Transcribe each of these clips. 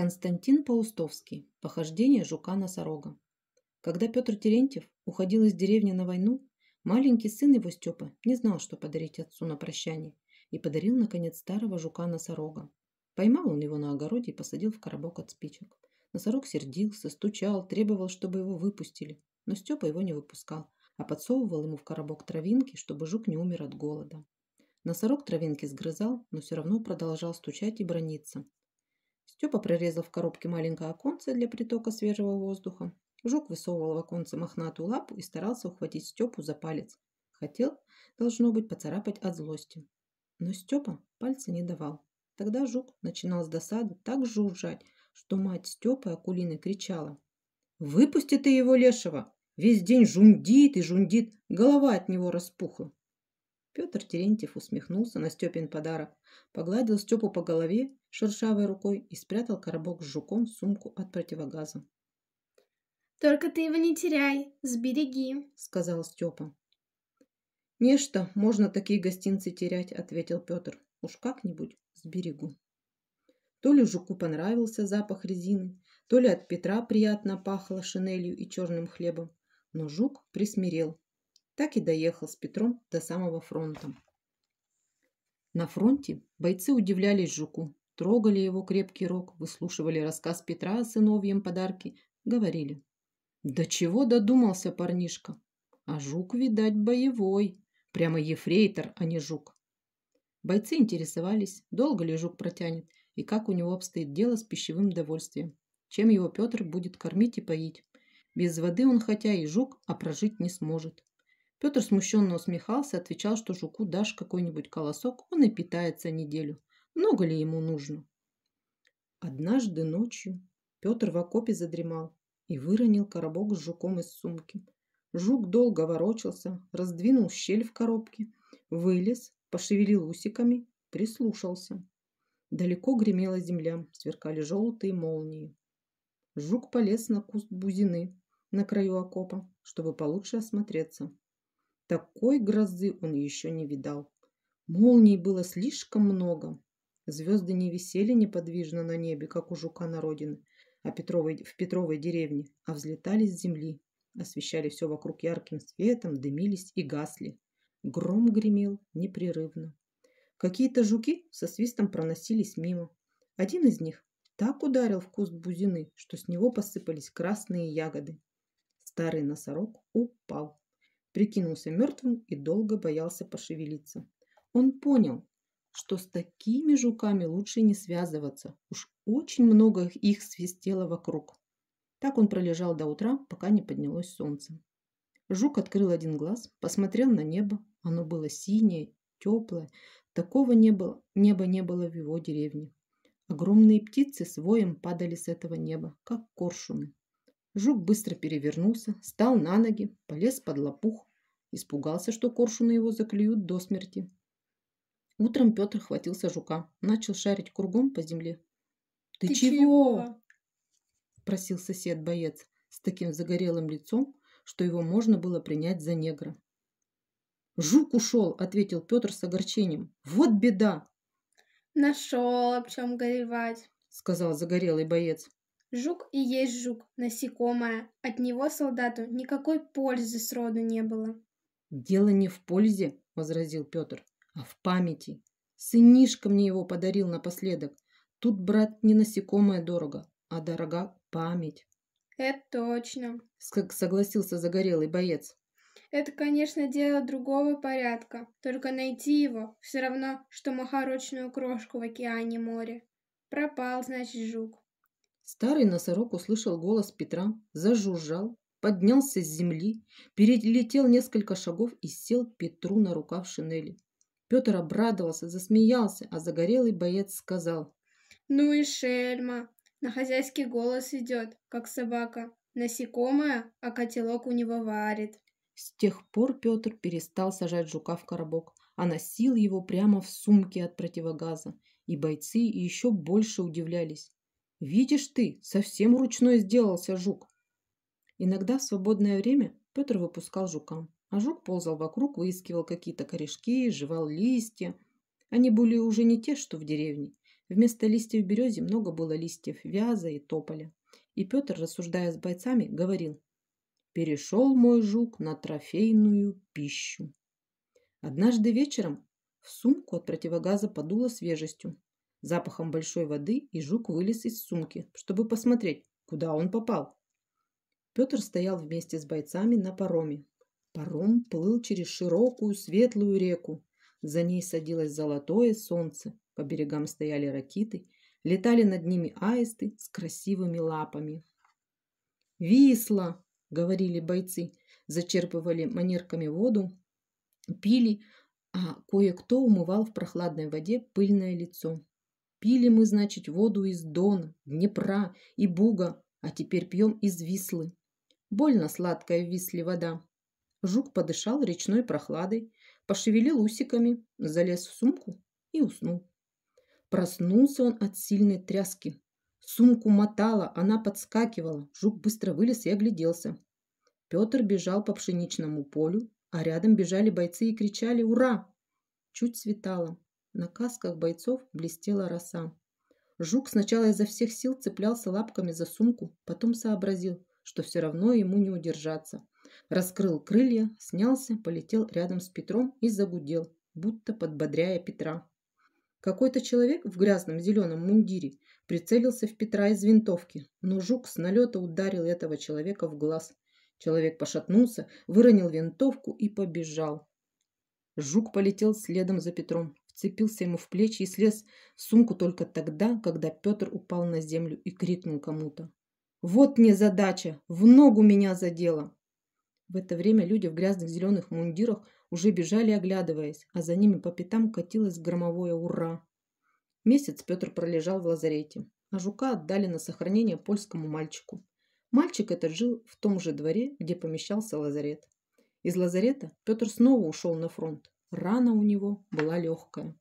Константин Паустовский. Похождение жука-носорога. Когда Петр Терентьев уходил из деревни на войну, маленький сын его Степа не знал, что подарить отцу на прощание, и подарил, наконец, старого жука-носорога. Поймал он его на огороде и посадил в коробок от спичек. Носорог сердился, стучал, требовал, чтобы его выпустили, но Степа его не выпускал, а подсовывал ему в коробок травинки, чтобы жук не умер от голода. Носорог травинки сгрызал, но все равно продолжал стучать и брониться, Степа прорезал в коробке маленькое оконце для притока свежего воздуха. Жук высовывал в оконце мохнатую лапу и старался ухватить Степу за палец. Хотел, должно быть, поцарапать от злости. Но Степа пальца не давал. Тогда жук начинал с досады так жужжать, что мать Степы Акулины кричала. «Выпусти ты его, лешего! Весь день жундит и жундит, голова от него распухла!» Петр Терентьев усмехнулся на Степин подарок, погладил Степу по голове шершавой рукой и спрятал коробок с жуком в сумку от противогаза. «Только ты его не теряй, сбереги», — сказал Степа. «Нечто, можно такие гостинцы терять», — ответил Петр. «Уж как-нибудь сберегу». То ли жуку понравился запах резины, то ли от Петра приятно пахло шинелью и черным хлебом, но жук присмирел, так и доехал с Петром до самого фронта. На фронте бойцы удивлялись Жуку, трогали его крепкий рог, выслушивали рассказ Петра о сыновьем подарки, говорили. "Да чего додумался парнишка? А Жук, видать, боевой. Прямо ефрейтор, а не Жук». Бойцы интересовались, долго ли Жук протянет и как у него обстоит дело с пищевым довольствием, чем его Петр будет кормить и поить. Без воды он хотя и Жук, а прожить не сможет. Петр смущенно усмехался, отвечал, что жуку дашь какой-нибудь колосок, он и питается неделю. Много ли ему нужно? Однажды ночью Петр в окопе задремал и выронил коробок с жуком из сумки. Жук долго ворочался, раздвинул щель в коробке, вылез, пошевелил усиками, прислушался. Далеко гремела земля, сверкали желтые молнии. Жук полез на куст бузины на краю окопа, чтобы получше осмотреться. Такой грозы он еще не видал. Молний было слишком много. Звезды не висели неподвижно на небе, как у жука на родине, а Петровой, в Петровой деревне, а взлетали с земли, освещали все вокруг ярким светом, дымились и гасли. Гром гремел непрерывно. Какие-то жуки со свистом проносились мимо. Один из них так ударил в куст бузины, что с него посыпались красные ягоды. Старый носорог упал прикинулся мертвым и долго боялся пошевелиться. Он понял, что с такими жуками лучше не связываться. Уж очень много их свистело вокруг. Так он пролежал до утра, пока не поднялось солнце. Жук открыл один глаз, посмотрел на небо. Оно было синее, теплое. Такого не было, неба не было в его деревне. Огромные птицы с воем падали с этого неба, как коршуны. Жук быстро перевернулся, встал на ноги, полез под лопух, Испугался, что коршуны его заклюют до смерти. Утром Петр хватился жука, начал шарить кругом по земле. «Ты, Ты чего?», чего? – просил сосед-боец с таким загорелым лицом, что его можно было принять за негра. «Жук ушел!» – ответил Петр с огорчением. «Вот беда!» «Нашел, об чем горевать!» – сказал загорелый боец. «Жук и есть жук, насекомое. От него солдату никакой пользы сроду не было». Дело не в пользе, возразил Петр, а в памяти. Сынишка мне его подарил напоследок. Тут, брат, не насекомое дорого, а дорога память. Это точно, согласился загорелый боец. Это, конечно, дело другого порядка. Только найти его все равно, что махорочную крошку в океане море. Пропал, значит, жук. Старый носорог услышал голос Петра, зажужжал поднялся с земли, перелетел несколько шагов и сел Петру на рукав шинели. Петр обрадовался, засмеялся, а загорелый боец сказал. «Ну и шельма! На хозяйский голос идет, как собака. Насекомая, а котелок у него варит». С тех пор Петр перестал сажать жука в коробок, а носил его прямо в сумке от противогаза. И бойцы еще больше удивлялись. «Видишь ты, совсем ручной сделался жук!» Иногда в свободное время Петр выпускал жукам, а жук ползал вокруг, выискивал какие-то корешки, жевал листья. Они были уже не те, что в деревне. Вместо листьев берези много было листьев вяза и тополя. И Петр, рассуждая с бойцами, говорил «Перешел мой жук на трофейную пищу». Однажды вечером в сумку от противогаза подуло свежестью, запахом большой воды, и жук вылез из сумки, чтобы посмотреть, куда он попал. Петр стоял вместе с бойцами на пароме. Паром плыл через широкую светлую реку. За ней садилось золотое солнце, по берегам стояли ракиты, летали над ними аисты с красивыми лапами. «Висла!» — говорили бойцы, зачерпывали манерками воду, пили, а кое-кто умывал в прохладной воде пыльное лицо. Пили мы, значит, воду из Дона, Днепра и Буга, а теперь пьем из Вислы. Больно сладкая висли вода. Жук подышал речной прохладой, пошевелил усиками, залез в сумку и уснул. Проснулся он от сильной тряски. Сумку мотала, она подскакивала. Жук быстро вылез и огляделся. Петр бежал по пшеничному полю, а рядом бежали бойцы и кричали «Ура!». Чуть светало. На касках бойцов блестела роса. Жук сначала изо всех сил цеплялся лапками за сумку, потом сообразил, что все равно ему не удержаться. Раскрыл крылья, снялся, полетел рядом с Петром и загудел, будто подбодряя Петра. Какой-то человек в грязном зеленом мундире прицелился в Петра из винтовки, но жук с налета ударил этого человека в глаз. Человек пошатнулся, выронил винтовку и побежал. Жук полетел следом за Петром, вцепился ему в плечи и слез в сумку только тогда, когда Петр упал на землю и крикнул кому-то. Вот мне задача! В ногу меня задела!» В это время люди в грязных зеленых мундирах уже бежали, оглядываясь, а за ними по пятам катилось громовое «Ура!». Месяц Петр пролежал в лазарете, а жука отдали на сохранение польскому мальчику. Мальчик этот жил в том же дворе, где помещался лазарет. Из лазарета Петр снова ушел на фронт. Рана у него была легкая.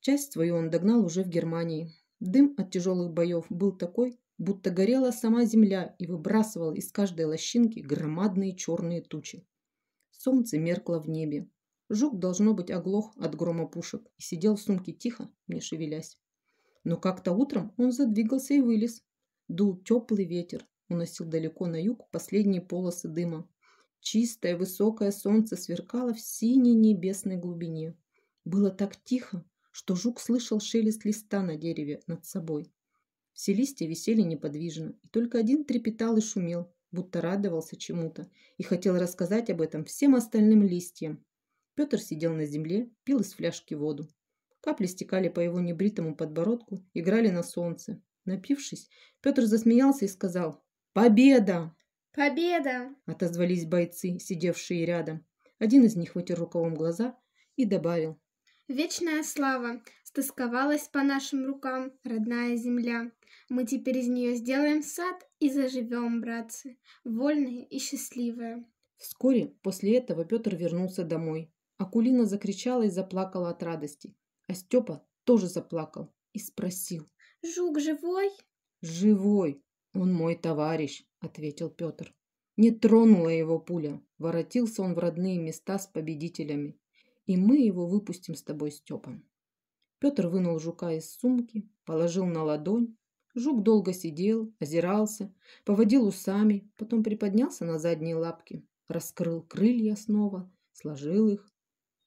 Часть свою он догнал уже в Германии. Дым от тяжелых боев был такой, будто горела сама земля и выбрасывал из каждой лощинки громадные черные тучи. Солнце меркло в небе. Жук, должно быть, оглох от грома пушек и сидел в сумке тихо, не шевелясь. Но как-то утром он задвигался и вылез. Дул теплый ветер, уносил далеко на юг последние полосы дыма. Чистое высокое солнце сверкало в синей небесной глубине. Было так тихо, что жук слышал шелест листа на дереве над собой. Все листья висели неподвижно, и только один трепетал и шумел, будто радовался чему-то и хотел рассказать об этом всем остальным листьям. Петр сидел на земле, пил из фляжки воду. Капли стекали по его небритому подбородку, играли на солнце. Напившись, Петр засмеялся и сказал «Победа!» «Победа!» – отозвались бойцы, сидевшие рядом. Один из них вытер рукавом глаза и добавил «Вечная слава! Стосковалась по нашим рукам родная земля. Мы теперь из нее сделаем сад и заживем, братцы, вольные и счастливые. Вскоре после этого Петр вернулся домой. Акулина закричала и заплакала от радости. А Степа тоже заплакал и спросил. «Жук живой?» «Живой. Он мой товарищ», – ответил Петр. Не тронула его пуля. Воротился он в родные места с победителями. И мы его выпустим с тобой, Степан». Петр вынул жука из сумки, положил на ладонь. Жук долго сидел, озирался, поводил усами, потом приподнялся на задние лапки, раскрыл крылья снова, сложил их.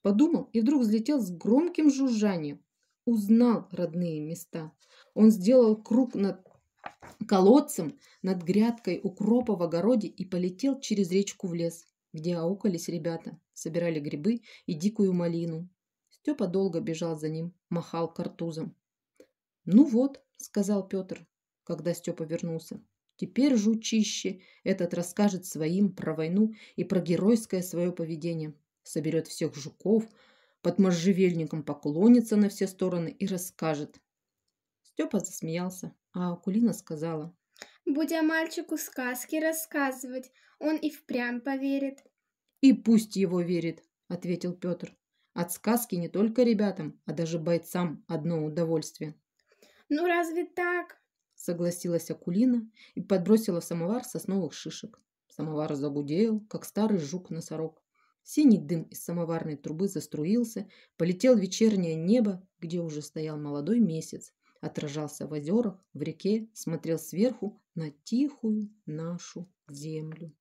Подумал и вдруг взлетел с громким жужжанием. Узнал родные места. Он сделал круг над колодцем, над грядкой укропа в огороде и полетел через речку в лес, где аукались ребята, собирали грибы и дикую малину. Степа долго бежал за ним, махал картузом. «Ну вот», – сказал Петр, когда Степа вернулся. «Теперь жучище этот расскажет своим про войну и про геройское свое поведение. Соберет всех жуков, под можжевельником поклонится на все стороны и расскажет». Степа засмеялся, а Акулина сказала. «Будь я мальчику сказки рассказывать, он и впрямь поверит». «И пусть его верит», – ответил Петр. От сказки не только ребятам, а даже бойцам одно удовольствие. «Ну разве так?» – согласилась Акулина и подбросила в самовар сосновых шишек. Самовар загудел, как старый жук-носорог. Синий дым из самоварной трубы заструился, полетел в вечернее небо, где уже стоял молодой месяц, отражался в озерах, в реке, смотрел сверху на тихую нашу землю.